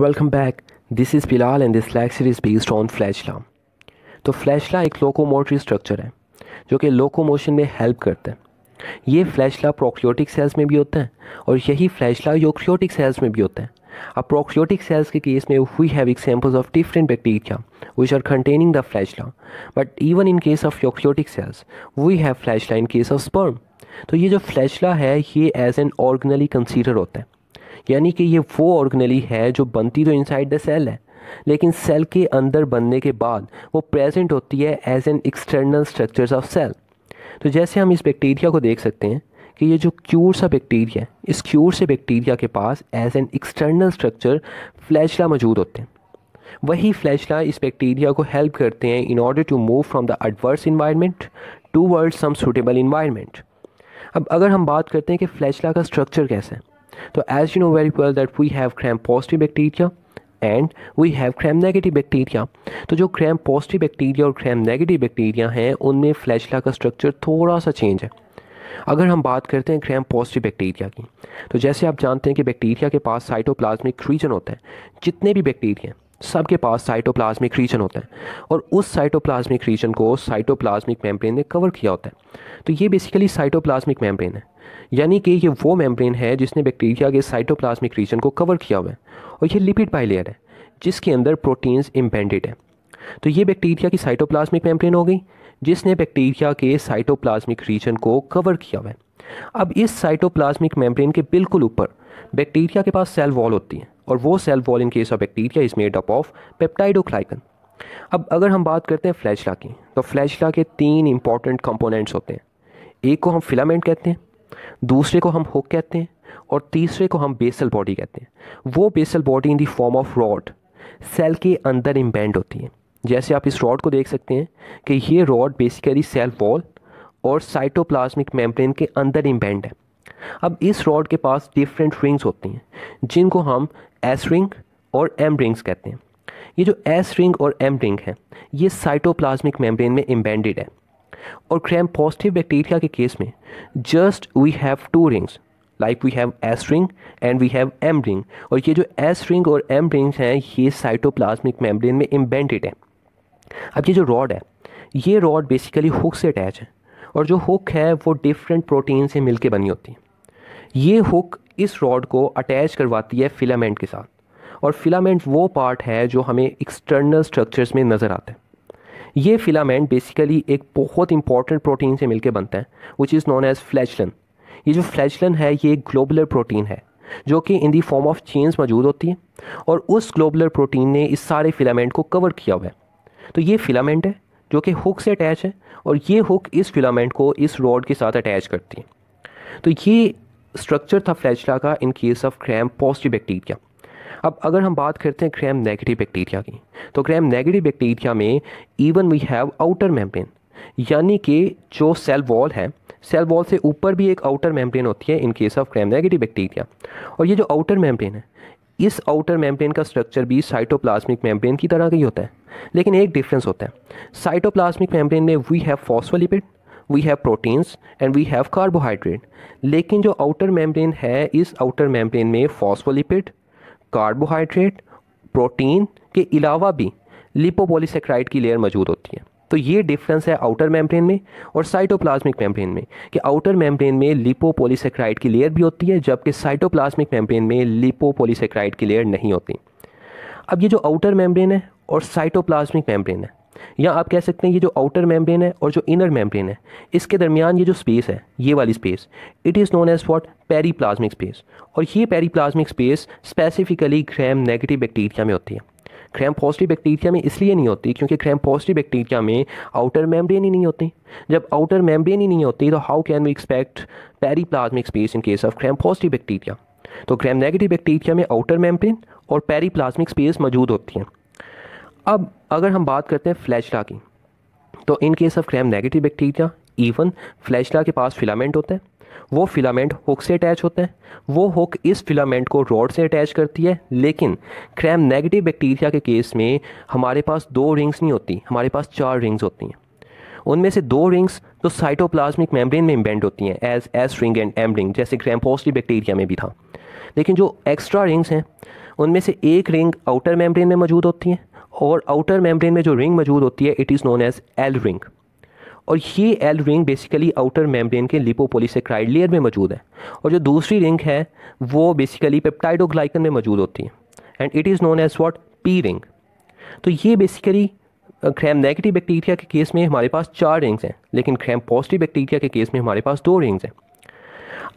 welcome back this is फिलहाल and this lecture is based on flagella तो flagella एक locomotory structure है जो कि लोकोमोशन में हेल्प करता है ये फ्लैशला प्रोक्रियोटिक सेल्स में भी होते हैं और यही फ्लैशला यूक्रियोटिक सेल्स में भी होते हैं अब प्रोक्रियोटिक सेल्स के केस में we have examples of different bacteria which are containing the flagella but even in case of eukaryotic cells we have flagella in case of sperm तो ये जो फ्लैशला है ये एज एन ऑर्गनली कंसीडर होता है यानी कि ये वो ऑर्गनली है जो बनती तो इनसाइड द सेल है लेकिन सेल के अंदर बनने के बाद वो प्रेजेंट होती है as an external structures of cell तो जैसे हम इस बैक्टीरिया को देख सकते हैं कि ये जो क्यूर सा बैक्टीरिया है इस क्यूर से बैक्टीरिया के पास as an external structure flagella मौजूद होते हैं वही फ्लैचला इस बैक्टीरिया को हेल्प करते हैं in order to move from the adverse environment toward some suitable environment अब अगर हम बात करते हैं कि फ्लैचला का स्ट्रक्चर कैसा है तो as you know very well that we have gram positive bacteria and we have gram negative bacteria तो जो क्रैम पॉजिटिव बैक्टीरिया और क्रैम नेगेटिव बैक्टीरिया हैं उनमें फ्लैचला का स्ट्रक्चर थोड़ा सा चेंज है अगर हम बात करते हैं क्रैम पॉजिटिव बैक्टीरिया की तो जैसे आप जानते हैं कि बैक्टीरिया के पास साइटोप्लाज्मिक रीजन होता है जितने भी बैक्टीरिया हैं सबके पास साइटोप्लाज्मिक रीजन होता है और उस साइटोप्लाज्मिक रीजन को साइटोप्लाज्मिक मेम्ब्रेन ने कवर किया होता है तो ये बेसिकली साइटोप्लाज्मिक मेम्ब्रेन है यानी कि ये वो मेम्ब्रेन है जिसने बैक्टीरिया के साइटोप्लाज्मिक रीजन को कवर किया हुआ है और ये लिपिड बाइलेयर है जिसके अंदर प्रोटीन्स इम्पेंडेड है तो ये बैक्टीरिया की साइटोप्लाज्मिक मेम्ब्रेन हो गई जिसने बैक्टीरिया के साइटोप्लाज्मिक रीजन को कवर किया हुआ है अब इस साइटोप्लाज्मिक मेम्ब्रेन के बिल्कुल ऊपर बैक्टीरिया के पास सेल वॉल होती है और वो cell wall in case of bacteria is made up of peptidoglycan अब अगर हम बात करते हैं फ्लैशला की तो फ्लैशला के तीन इंपॉर्टेंट कंपोनेंट्स होते हैं एक को हम फिलामेंट कहते हैं दूसरे को हम हुक कहते हैं और तीसरे को हम बेसल बॉडी कहते हैं वो basal body in the form of rod cell के अंदर इम्बेंड होती है जैसे आप इस रॉड को देख सकते हैं कि ये रॉड बेसिकली सेल वॉल और साइटोप्लाज्मिक मेम्ब्रेन के अंदर इम्बेंड है अब इस रॉड के पास डिफरेंट रिंग्स होती हैं जिनको हम एस रिंग और एम रिंग्स कहते हैं ये जो एस रिंग और एम रिंग है ये साइटोप्लाज्मिक मेम्ब्रेन में इम्बेंडेड है और क्रैम पॉजिटिव बैक्टीरिया के केस में just we have two rings like we have S ring and we have M ring और ये जो एस रिंग और एम रिंग्स हैं ये साइटोप्लाज्मिक मेम्ब्रेन में इम्बेंडेड है अब ये जो रॉड है ये रॉड बेसिकली हुक से अटैच है और जो हुक है वो डिफरेंट प्रोटीन से मिलके बनी होती है ये हुक इस रॉड को अटैच करवाती है फिलामेंट के साथ और फिलामेंट वो पार्ट है जो हमें एक्सटर्नल स्ट्रक्चर्स में नज़र आते हैं ये फिलामेंट बेसिकली एक बहुत इंपॉर्टेंट प्रोटीन से मिलके बनता है which is known as flagellin ये जो फ्लैचलन है ये ग्लोबुलर प्रोटीन है जो कि in the form of chains मौजूद होती है और उस ग्लोबुलर प्रोटीन ने इस सारे फिलामेंट को कवर किया हुआ है तो ये फिलामेंट है जो कि हुक से अटैच है और ये हुक इस फिलामेंट को इस रॉड के साथ अटैच करती है तो ये स्ट्रक्चर था फ्लैचला का in case of gram positive bacteria अब अगर हम बात करते हैं क्रैम नेगेटिव बैक्टीरिया की तो क्रैम नेगेटिव बैक्टीरिया में even we have outer membrane यानी कि जो सेल वॉल है सेल वॉल से ऊपर भी एक आउटर मेम्ब्रेन होती है in case of gram negative bacteria और ये जो आउटर मेम्ब्रेन है इस आउटर मेम्ब्रेन का स्ट्रक्चर भी साइटोप्लाज्मिक मेम्ब्रेन की तरह का ही होता है लेकिन एक डिफरेंस होता है साइटोप्लाज्मिक मेम्ब्रेन में we have phospholipid we have proteins and we have carbohydrate लेकिन जो आउटर मेम्ब्रेन है इस आउटर मेम्ब्रेन में फॉस्फोलिपिड कार्बोहाइड्रेट प्रोटीन के अलावा भी लिपोपोलीसेक्राइड की लेयर मौजूद होती है तो ये डिफरेंस है आउटर मेम्ब्रेन में और साइटोप्लाज्मिक मेम्ब्रेन में कि आउटर मेम्ब्रेन में लिपोपोलीसेक्राइड की लेयर भी होती है जबकि साइटोप्लाज्मिक मेम्ब्रेन में लिपोपोलीसेक्राइड की लेयर नहीं होती अब ये जो आउटर मेम्ब्रेन है और साइटोप्लाज्मिक मेम्ब्रेन है या आप कह सकते हैं ये जो आउटर मेम्ब्रेन है और जो इनर मेम्ब्रेन है इसके दरमियान ये जो स्पेस है ये वाली space it is known as what periplasmic space और ये periplasmic space specifically gram negative bacteria में होती है क्रैम पॉजिटिव बैक्टीरिया में इसलिए नहीं होती क्योंकि क्रैम पॉजिटिव बैक्टीरिया में आउटर मेम्ब्रेन ही नहीं होती जब आउटर मेम्ब्रेन ही नहीं होती तो how can we expect plasmic space in case of gram positive bacteria तो क्रैम नेगेटिव बैक्टीरिया में आउटर मेम्ब्रेन और प्लाज्मिक स्पेस मौजूद होती हैं अब अगर हम बात करते हैं फ्लैचला की तो in case of gram negative bacteria even flagella के पास फिलामेंट होता है वो फिलामेंट हुक से अटैच होते हैं वो हुक इस फिलामेंट को रॉड से अटैच करती है लेकिन क्रैम नेगेटिव बैक्टीरिया के केस में हमारे पास दो रिंग्स नहीं होती हमारे पास चार रिंग्स होती हैं उनमें से दो रिंग्स तो साइटोप्लाज्मिक मेम्ब्रेन में इम्बेंड होती हैं as S ring and M ring जैसे क्रैम पॉजिटिव बैक्टीरिया में भी था लेकिन जो एक्स्ट्रा रिंग्स हैं उनमें से एक रिंग आउटर मेम्ब्रेन में मौजूद होती हैं और आउटर मेम्ब्रेन में जो रिंग मौजूद होती है it is known as L ring और ये L ring basically outer membrane के लिपोपोलीसेक्राइड लेयर में मौजूद है और जो दूसरी रिंग है वो बेसिकली पेप्टाइडोग्लाइकन में मौजूद होती है and it is known as what P ring तो ये बेसिकली क्रैम नेगेटिव बैक्टीरिया के केस में हमारे पास चार रिंग्स हैं लेकिन क्रैम पॉजिटिव बैक्टीरिया के केस में हमारे पास दो रिंग्स हैं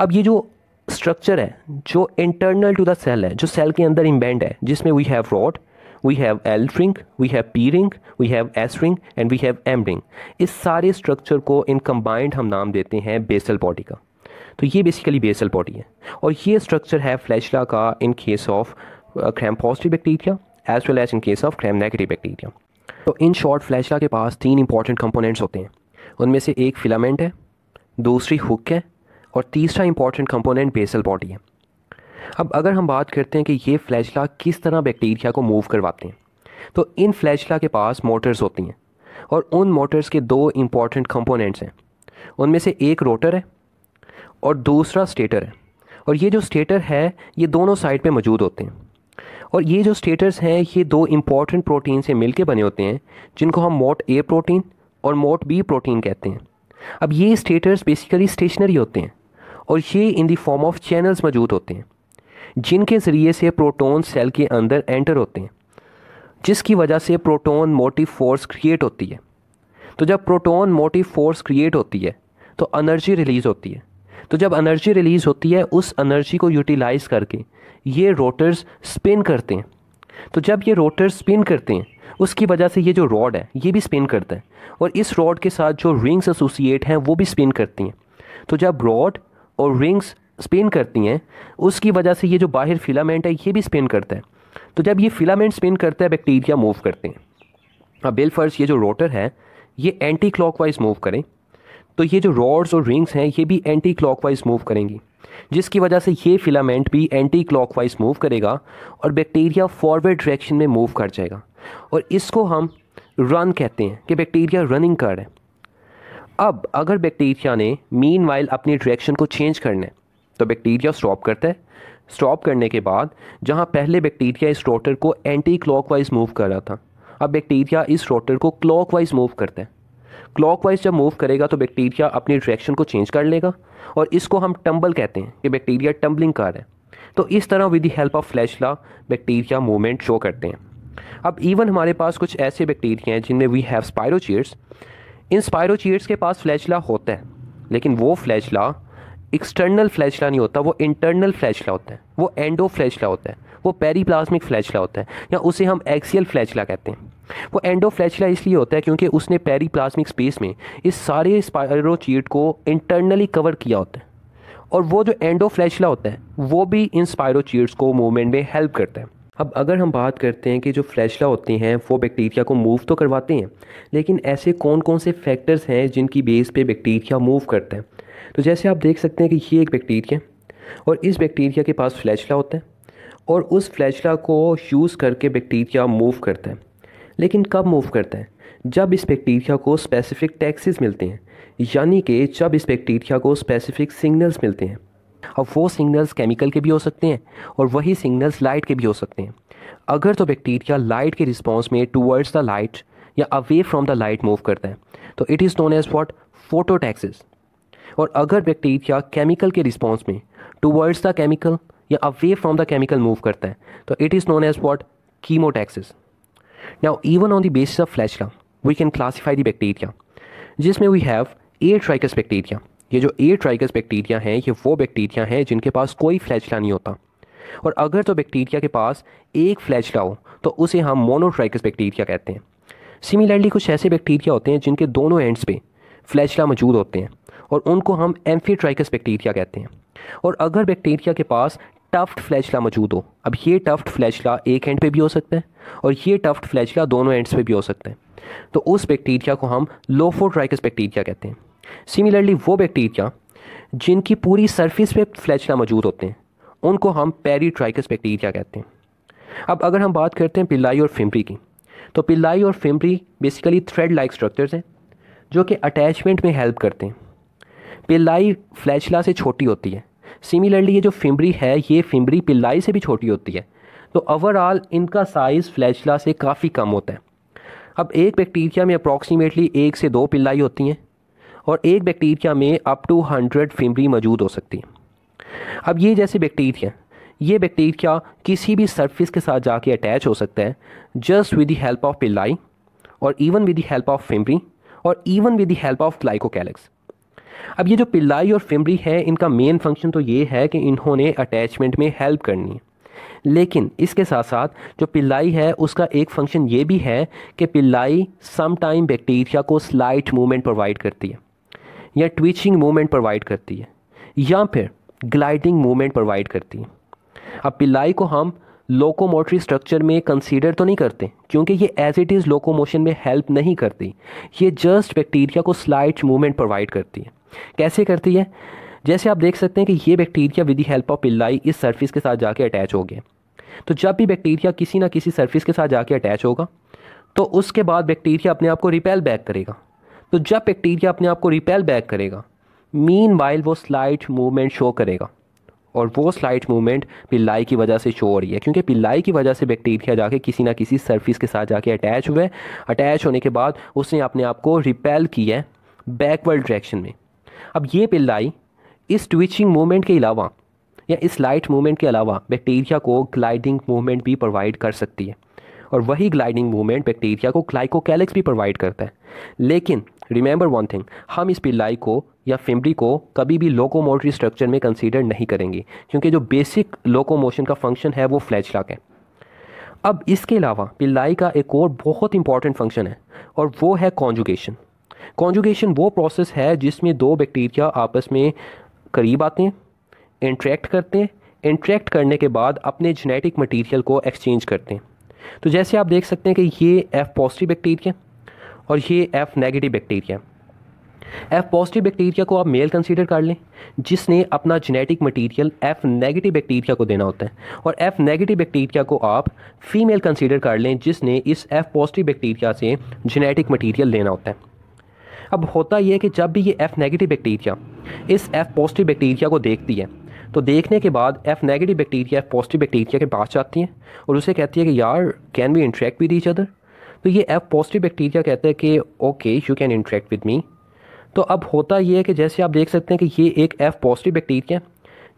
अब ये जो स्ट्रक्चर है जो इंटरनल टू द सेल है जो सेल के अंदर इम्बेंड है जिसमें we have rod we have L ring we have P ring we have S ring and we have M ring इस सारे स्ट्रक्चर को इन कम्बाइंड हम नाम देते हैं बेसल बॉडी का तो ये बेसिकली बेसल बॉडी है और ये स्ट्रक्चर है फ्लैचला का in case of gram positive bacteria as well as in case of gram negative bacteria तो इन शॉर्ट फ्लैचला के पास तीन इंपॉर्टेंट कंपोनेंट्स होते हैं उनमें से एक फिलामेंट है दूसरी हुक है और तीसरा इंपॉर्टेंट कंपोनेंट बेसल बॉडी है अब अगर हम बात करते हैं कि ये फ्लैचला किस तरह बैक्टीरिया को मूव करवाते हैं तो इन फ्लैचला के पास मोटर्स होती हैं और उन मोटर्स के दो इम्पॉर्टेंट कंपोनेंट्स हैं उनमें से एक रोटर है और दूसरा स्टेटर है और ये जो स्टेटर है ये दोनों साइड पे मौजूद होते हैं और ये जो स्टेटर्स हैं ये दो इम्पॉर्टेंट प्रोटीन से मिलके बने होते हैं जिनको हम मोट ए प्रोटीन और मोट बी प्रोटीन कहते हैं अब ये स्टेटर्स बेसिकली स्टेशनरी होते हैं और ये in the form of channels मौजूद होते हैं जिनके ज़रिए से प्रोटॉन सेल के अंदर एंटर होते हैं जिसकी वजह से प्रोटॉन मोटिव फोर्स क्रिएट होती है तो जब प्रोटॉन मोटिव फोर्स क्रिएट होती है तो एनर्जी रिलीज़ होती है तो जब एनर्जी रिलीज़ होती है उस एनर्जी को यूटिलाइज़ करके ये रोटर्स स्पिन करते हैं तो जब ये रोटर्स स्पिन करते हैं उसकी वजह से ये जो रॉड है ये भी स्पिन करता है और इस रॉड के साथ जो रिंग्स एसोसिएट हैं वो भी स्पिन करती हैं तो जब रॉड और रिंग्स स्पेन करती हैं उसकी वजह से ये जो बाहर फिलामेंट है ये भी स्पेन करता है तो जब ये फिलामेंट स्पेन करता है बैक्टीरिया मूव करते हैं अब बिल फर्स्ट ये जो रोटर है ये एंटी क्लॉक मूव करें तो ये जो रॉड्स और रिंग्स हैं ये भी एंटी क्लॉक मूव करेंगी जिसकी वजह से ये फिलामेंट भी एंटी क्लॉक मूव करेगा और बैक्टीरिया फॉरवर्ड डायरेक्शन में मूव कर जाएगा और इसको हम रन कहते हैं कि बैक्टीरिया रनिंग कर रहे हैं अब अगर बैक्टीरिया ने मीन अपनी डायरेक्शन को चेंज करना है तो बैक्टीरिया स्टॉप करता है स्टॉप करने के बाद जहाँ पहले बैक्टीरिया इस रोटर को एंटी वाइज मूव कर रहा था अब बैक्टीरिया इस रोटर को वाइज़ मूव करता है वाइज जब मूव करेगा तो बैक्टीरिया अपनी डायरेक्शन को चेंज कर लेगा और इसको हम टम्बल कहते हैं कि बैक्टीरिया टम्बलिंग कर रहा है तो इस तरह with the help of flagella bacteria movement show करते हैं अब इवन हमारे पास कुछ ऐसे बैक्टीरिया हैं जिनमें वी हैव स्पायरोचियर्स इन स्पायरोचियर्स के पास फ्लैशला होता है लेकिन वो फ्लैशला एक्सटर्नल फ्लैचला नहीं होता वो इंटरनल फ्लैचला होता है वो एंडो फ्लैचला होता है वो पेरीप्लाज्मिक फ्लैचला होता है या उसे हम एक्सियल फ्लैचला कहते हैं वो एंडो फ्लैचला इसलिए होता है क्योंकि उसने पेरीप्लाज्मिक स्पेस में इस सारे स्पायरोचीट को इंटरनली कवर किया होता है और वो जो एंडो फ्लैचला होता है वो भी इन स्पायरोचीट्स को मूवमेंट में हेल्प करता है अब अगर हम बात करते हैं कि जो फ्लैचला होते हैं वो बैक्टीरिया को मूव तो करवाते हैं लेकिन ऐसे कौन कौन से फैक्टर्स हैं जिनकी बेस पे बैक्टीरिया मूव करते हैं तो जैसे आप देख सकते हैं कि ये एक बैक्टीरिया और इस बैक्टीरिया के पास फ्लैचला होता है और उस फ्लैचला को यूज़ करके बैक्टीरिया मूव करता है लेकिन कब मूव करता है जब इस बैक्टीरिया को स्पेसिफिक टैक्सेस मिलते हैं यानी कि जब इस बैक्टीरिया को स्पेसिफिक सिग्नल्स मिलते हैं अब वो सिग्नल्स केमिकल के भी हो सकते हैं और वही सिग्नल्स लाइट के भी हो सकते हैं अगर तो बैक्टीरिया लाइट के रिस्पॉन्स में टूवर्ड्स द लाइट या away from the light move करता है तो it is known as what phototaxis और अगर बैक्टीरिया केमिकल के रिस्पॉन्स में टूवर्ड्स द केमिकल या away from the chemical move करता है तो it is known as what chemotaxis now even on the basis of flagella we can classify the bacteria जिसमें we have atrichous bacteria ये जो ए atrichous bacteria हैं ये वो बैक्टीरिया हैं जिनके पास कोई फ्लैचला नहीं होता और अगर तो बैक्टीरिया के पास एक फ्लैचला हो तो उसे हम मोनोट्राइकस बैक्टीरिया कहते हैं सिमिलरली कुछ ऐसे बैक्टीरिया होते हैं जिनके दोनों एंड्स पे फ्लैचला मौजूद होते हैं और उनको हम एम्फीट्राइकस बैक्टीरिया कहते हैं और अगर बैक्टीरिया के पास टफ्ट फ्लैचला मौजूद हो अब ये टफ्ट फ्लैचला एक एंड पे भी हो सकता है और ये टफ्ट फ्लैचला दोनों एंड्स पे भी हो सकता है तो उस बैक्टीरिया को हम लोफोट्राइकस बैक्टीरिया कहते हैं सिमिलरली वो बैक्टीरिया जिनकी पूरी सरफेस पे फ्लैचला मौजूद होते हैं उनको हम पेरीट्राइकस बैक्टीरिया कहते हैं अब अगर हम बात करते हैं पिल्लाई और फिम्परी की तो पिल्लाई और fimbriae basically thread like structures हैं जो कि अटैचमेंट में हेल्प करते हैं पिल्लाई फ्लैचला से छोटी होती है सिमिलरली ये जो फिम्बरी है ये फिम्बरी पिल्लाई से भी छोटी होती है तो ओवरऑल इनका साइज़ फ्लैचला से काफ़ी कम होता है अब एक बैक्टीरिया में अप्रॉक्सीमेटली एक से दो पिल्लाई होती हैं और एक बैक्टीरिया में अप टू हंड्रेड फिम्बरी मौजूद हो सकती है अब ये जैसे बैक्टीरिया ये बैक्टीरिया किसी भी सरफेस के साथ जाके अटैच हो सकता है just with the help of pili और even with the help of fimbriae और even with the help of glycocalyx अब ये जो पिल्लाई और फिमरी है इनका मेन फंक्शन तो ये है कि इन्होंने अटैचमेंट में हेल्प करनी है लेकिन इसके साथ साथ जो पिल्लाई है उसका एक फंक्शन ये भी है कि पिल्लाई टाइम बैक्टीरिया को स्लाइट मूवमेंट प्रोवाइड करती है या ट्विचिंग मूवमेंट प्रोवाइड करती है या फिर ग्लाइडिंग मूवमेंट प्रोवाइड करती है अब पिल्लाई को हम लोकोमोटरी स्ट्रक्चर में कंसीडर तो नहीं करते क्योंकि ये एज इट इज़ लोकोमोशन में हेल्प नहीं करती ये जस्ट बैक्टीरिया को स्लाइट मूवमेंट प्रोवाइड करती है कैसे करती है जैसे आप देख सकते हैं कि ये bacteria with the help of pili इस सर्फिस के साथ जाके अटैच हो गए तो जब भी बैक्टीरिया किसी ना किसी सर्फिस के साथ जाके अटैच होगा तो उसके बाद बैक्टीरिया अपने आप को रिपेल बैक करेगा तो जब बैक्टीरिया अपने आप को रिपेल बैक करेगा मीन वाइल वो स्लाइट मूवमेंट शो करेगा और वो स्लाइट मूवमेंट पिल्लाई की वजह से शो हो रही है क्योंकि पिल्लाई की वजह से बैक्टीरिया जाके किसी ना किसी सर्फिस के साथ जाके अटैच हुए अटैच होने के बाद उसने अपने आप को रिपेल किया है बैकवर्ड डायरेक्शन में अब ये पिल्लाई इस ट्विचिंग मूवमेंट के अलावा या इस लाइट मूवमेंट के अलावा बैक्टीरिया को ग्लाइडिंग मूवमेंट भी प्रोवाइड कर सकती है और वही ग्लाइडिंग मूवमेंट बैक्टीरिया को कैलिक्स भी प्रोवाइड करता है लेकिन रिमेंबर वन थिंग हम इस पिल्लाई को या फिमरी को कभी भी लोकोमोटरी स्ट्रक्चर में कंसीडर नहीं करेंगे क्योंकि जो बेसिक लोकोमोशन का फंक्शन है वो लाक है अब इसके अलावा पिल्लाई का एक और बहुत इंपॉर्टेंट फंक्शन है और वो है कॉन्जुगेशन कॉन्जुगेशन वो प्रोसेस है जिसमें दो बैक्टीरिया आपस में करीब आते हैं इंट्रैक्ट करते हैं इंट्रैक्ट करने के बाद अपने जेनेटिक मटेरियल को एक्सचेंज करते हैं तो जैसे आप देख सकते हैं कि ये एफ़ पॉजिटिव बैक्टीरिया और ये F negative bacteria F positive bacteria को आप मेल कंसीडर कर लें जिसने अपना genetic material F negative bacteria को देना होता है और एफ़ नेगेटिव बैक्टीरिया को आप फीमेल कंसीडर कर लें जिसने इस एफ़ पॉजिटिव बैक्टीरिया से जेनेटिक मटेरियल लेना होता है अब होता यह है कि जब भी ये एफ़ नेगेटिव बैक्टीरिया इस एफ़ पॉजिटिव बैक्टीरिया को देखती है तो देखने के बाद F negative bacteria F positive bacteria के पास जाती हैं और उसे कहती है कि यार can we interact with each other तो ये एफ़ पॉजिटिव बैक्टीरिया कहता है कि okay you can interact with me तो अब होता ये है कि जैसे आप देख सकते हैं कि ये एक एफ़ पॉजिटिव बैक्टीरिया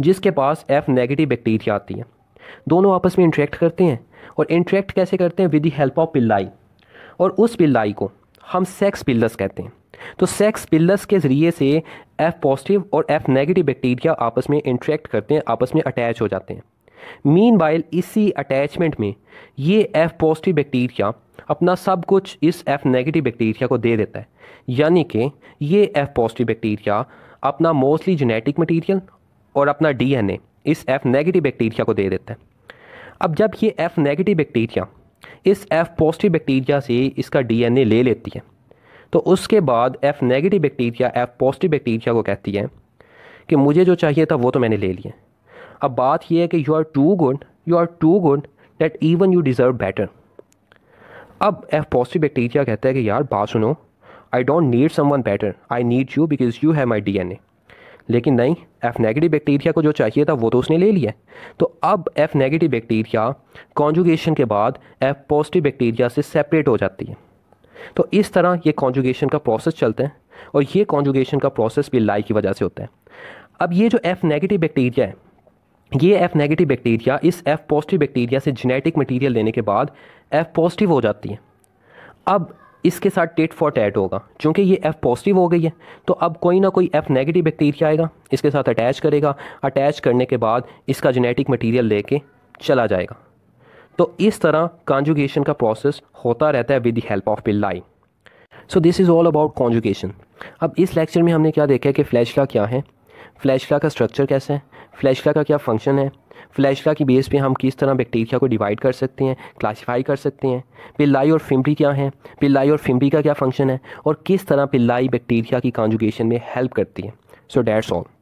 जिसके पास एफ़ नेगेटिव बैक्टीरिया आती है दोनों आपस में इंट्रैक्ट करते हैं और इंट्रैक्ट कैसे करते हैं with the help of pili और उस पिल्लाई को हम सेक्स पिल्लस कहते हैं तो सेक्स पिल्लस के ज़रिए से एफ पॉजिटिव और एफ नेगेटिव बैक्टीरिया आपस में इंट्रैक्ट करते हैं आपस में अटैच हो जाते हैं मीन बाइल इसी अटैचमेंट में ये एफ पॉजिटिव बैक्टीरिया अपना सब कुछ इस एफ नेगेटिव बैक्टीरिया को दे देता है यानी कि ये एफ पॉजिटिव बैक्टीरिया अपना मोस्टली जेनेटिक मटीरियल और अपना डीएनए इस एफ नेगेटिव बैक्टीरिया को दे देता है अब जब ये एफ नेगेटिव बैक्टीरिया इस एफ पॉजिटिव बैक्टीरिया से इसका डीएनए ले लेती है तो उसके बाद F negative bacteria F positive bacteria को कहती है कि मुझे जो चाहिए था वो तो मैंने ले लिया अब बात यह है कि you are too good you are too good that even you deserve better अब एफ पॉजिटिव बैक्टीरिया कहता है कि यार बात सुनो I don't need someone better I need you because you have my D N A लेकिन नहीं F negative bacteria को जो चाहिए था वो तो उसने ले लिया तो अब एफ नेगेटिव बैक्टीरिया कॉन्जुगेशन के बाद एफ पॉजिटिव बैक्टीरिया से सेपरेट हो जाती है तो इस तरह ये कॉन्जुगेशन का प्रोसेस चलते हैं और ये कॉन्जुगेशन का प्रोसेस भी लाई की वजह से होता है अब ये जो एफ नेगेटिव बैक्टीरिया है ये एफ नेगेटिव बैक्टीरिया इस एफ पॉजिटिव बैक्टीरिया से जेनेटिक मटीरियल लेने के बाद एफ पॉजिटिव हो जाती है अब इसके साथ टेट फॉर टैट होगा क्योंकि ये एफ पॉजिटिव हो गई है तो अब कोई ना कोई एफ नेगेटिव बैक्टीरिया आएगा इसके साथ अटैच करेगा अटैच करने के बाद इसका जेनेटिक मटीरियल लेके चला जाएगा तो इस तरह कॉन्जुगेशन का प्रोसेस होता रहता है with the help of pili so this is all about conjugation अब इस लेक्चर में हमने क्या देखा है कि फ्लैशला क्या है फ्लैशला का स्ट्रक्चर कैसा है फ्लैशला का क्या फंक्शन है फ्लैशला की बेस पे हम किस तरह बैक्टीरिया को डिवाइड कर सकते हैं क्लासिफाई कर सकते हैं पिल्लाई और फिम्बी क्या है पिल्लाई और फिम्बी का क्या फंक्शन है और किस तरह पिल्लाई बैक्टीरिया की कॉन्जुगेशन में हेल्प करती है सो डैट्स ऑल